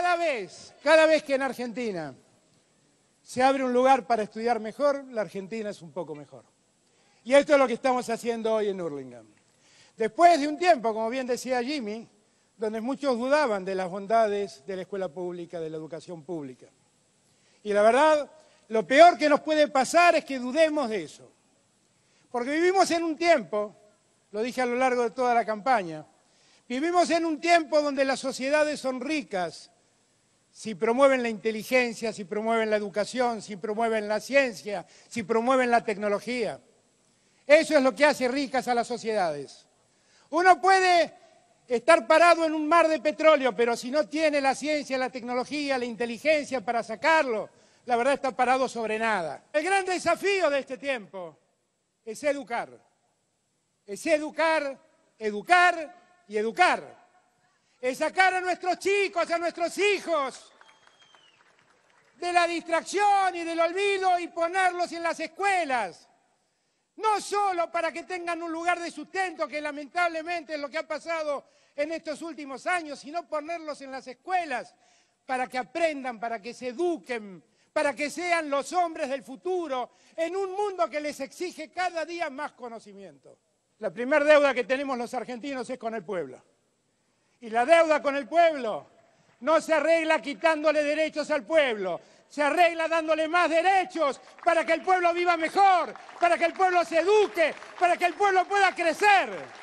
cada vez, cada vez que en Argentina se abre un lugar para estudiar mejor, la Argentina es un poco mejor. Y esto es lo que estamos haciendo hoy en Hurlingham. Después de un tiempo, como bien decía Jimmy, donde muchos dudaban de las bondades de la escuela pública, de la educación pública. Y la verdad, lo peor que nos puede pasar es que dudemos de eso. Porque vivimos en un tiempo, lo dije a lo largo de toda la campaña, vivimos en un tiempo donde las sociedades son ricas si promueven la inteligencia, si promueven la educación, si promueven la ciencia, si promueven la tecnología. Eso es lo que hace ricas a las sociedades. Uno puede estar parado en un mar de petróleo, pero si no tiene la ciencia, la tecnología, la inteligencia para sacarlo, la verdad está parado sobre nada. El gran desafío de este tiempo es educar. Es educar, educar y educar. Es sacar a nuestros chicos, a nuestros hijos de la distracción y del olvido y ponerlos en las escuelas. No solo para que tengan un lugar de sustento, que lamentablemente es lo que ha pasado en estos últimos años, sino ponerlos en las escuelas para que aprendan, para que se eduquen, para que sean los hombres del futuro en un mundo que les exige cada día más conocimiento. La primera deuda que tenemos los argentinos es con el pueblo. Y la deuda con el pueblo no se arregla quitándole derechos al pueblo, se arregla dándole más derechos para que el pueblo viva mejor, para que el pueblo se eduque, para que el pueblo pueda crecer.